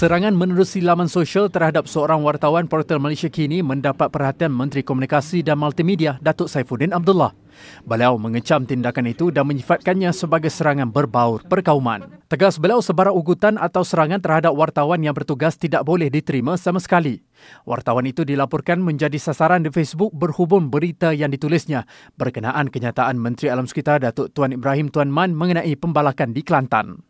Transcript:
Serangan menerusi laman sosial terhadap seorang wartawan portal Malaysia kini mendapat perhatian Menteri Komunikasi dan Multimedia Datuk Saifuddin Abdullah. Beliau mengecam tindakan itu dan menyifatkannya sebagai serangan berbaur perkauman. Tegas beliau sebarang ugutan atau serangan terhadap wartawan yang bertugas tidak boleh diterima sama sekali. Wartawan itu dilaporkan menjadi sasaran di Facebook berhubung berita yang ditulisnya berkenaan kenyataan Menteri Alam Sekitar Datuk Tuan Ibrahim Tuan Man mengenai pembalakan di Kelantan.